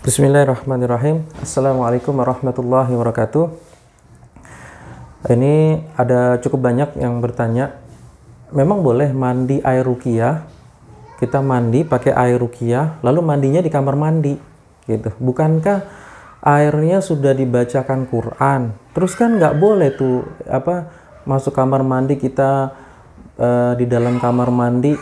Bismillahirrahmanirrahim. Assalamualaikum warahmatullahi wabarakatuh. Ini ada cukup banyak yang bertanya, memang boleh mandi air rukiah? Kita mandi pakai air rukiah, lalu mandinya di kamar mandi, gitu. Bukankah airnya sudah dibacakan Quran? Terus kan nggak boleh tuh apa masuk kamar mandi kita uh, di dalam kamar mandi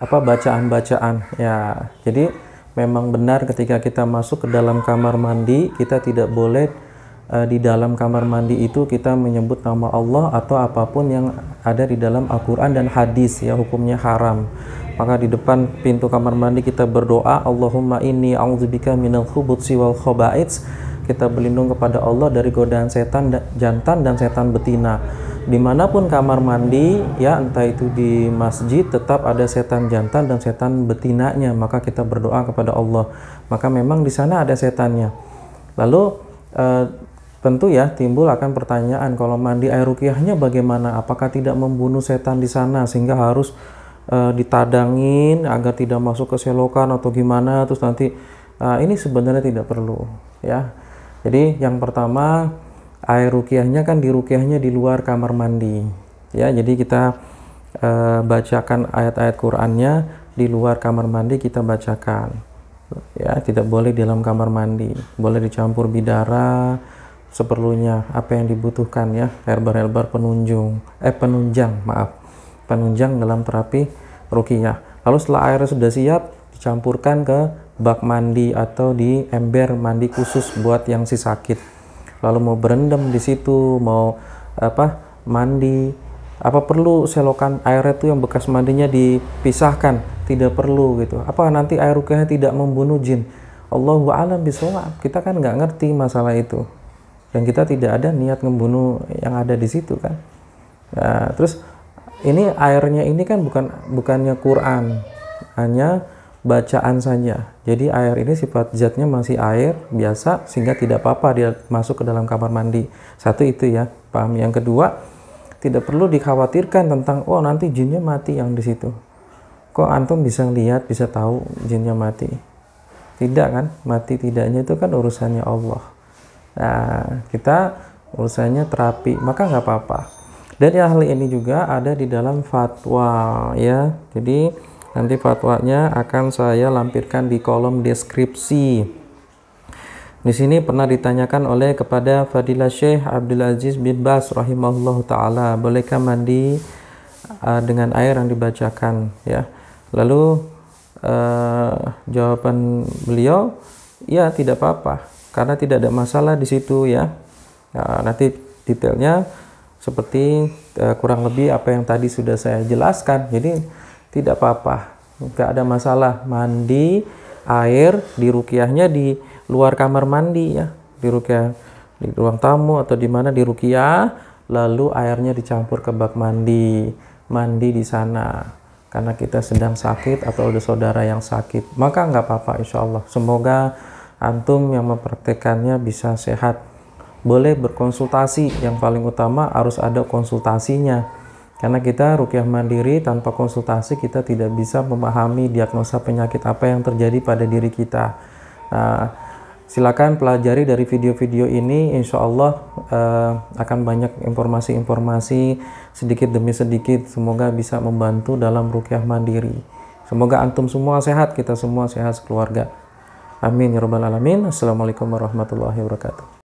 apa bacaan-bacaan ya. Jadi memang benar ketika kita masuk ke dalam kamar mandi kita tidak boleh uh, di dalam kamar mandi itu kita menyebut nama Allah atau apapun yang ada di dalam Al-Qur'an dan hadis ya hukumnya haram. Maka di depan pintu kamar mandi kita berdoa Allahumma inni a'udzubika minal khubutsi wal khoba'its kita berlindung kepada Allah dari godaan setan jantan dan setan betina dimanapun kamar mandi ya entah itu di masjid tetap ada setan jantan dan setan betinanya maka kita berdoa kepada Allah maka memang di sana ada setannya lalu eh, tentu ya timbul akan pertanyaan kalau mandi air rukiahnya bagaimana apakah tidak membunuh setan di sana sehingga harus eh, ditadangin agar tidak masuk ke selokan atau gimana terus nanti eh, ini sebenarnya tidak perlu ya jadi yang pertama air rukiahnya kan di rukiahnya di luar kamar mandi ya jadi kita e, bacakan ayat-ayat Qur'annya di luar kamar mandi kita bacakan ya tidak boleh di dalam kamar mandi boleh dicampur bidara seperlunya apa yang dibutuhkan ya herbal-herbal penunjung eh penunjang maaf penunjang dalam terapi rukiah lalu setelah airnya sudah siap dicampurkan ke bak mandi atau di ember mandi khusus buat yang si sakit lalu mau berendam di situ mau apa mandi apa perlu selokan airnya itu yang bekas mandinya dipisahkan tidak perlu gitu apa nanti air rukiahnya tidak membunuh jin Allahu alam bisawab kita kan nggak ngerti masalah itu dan kita tidak ada niat membunuh yang ada di situ kan nah, terus ini airnya ini kan bukan bukannya Quran hanya bacaan saja. Jadi air ini sifat zatnya masih air biasa sehingga tidak apa-apa dia masuk ke dalam kamar mandi. Satu itu ya, paham. Yang kedua, tidak perlu dikhawatirkan tentang oh nanti jinnya mati yang di situ. Kok antum bisa lihat, bisa tahu jinnya mati? Tidak kan? Mati tidaknya itu kan urusannya Allah. Nah, kita urusannya terapi, maka nggak apa-apa. Dan ahli ini juga ada di dalam fatwa ya. Jadi Nanti fatwanya akan saya lampirkan di kolom deskripsi. Di sini pernah ditanyakan oleh kepada Fadilah Syekh Abdul Aziz bin Bas rahimahullah taala, bolehkah mandi uh, dengan air yang dibacakan ya. Lalu uh, jawaban beliau ya tidak apa-apa karena tidak ada masalah di situ ya. Nah, nanti detailnya seperti uh, kurang lebih apa yang tadi sudah saya jelaskan. Jadi tidak apa-apa nggak ada masalah mandi air di rukiahnya di luar kamar mandi ya di rukiah di ruang tamu atau di mana di rukiah lalu airnya dicampur ke bak mandi mandi di sana karena kita sedang sakit atau ada saudara yang sakit maka nggak apa-apa insya Allah semoga antum yang mempraktekannya bisa sehat boleh berkonsultasi yang paling utama harus ada konsultasinya karena kita rukyah mandiri tanpa konsultasi kita tidak bisa memahami diagnosa penyakit apa yang terjadi pada diri kita. Uh, silakan pelajari dari video-video ini, insya Allah uh, akan banyak informasi-informasi sedikit demi sedikit. Semoga bisa membantu dalam rukyah mandiri. Semoga antum semua sehat, kita semua sehat sekeluarga. Amin ya robbal alamin. Assalamualaikum warahmatullahi wabarakatuh.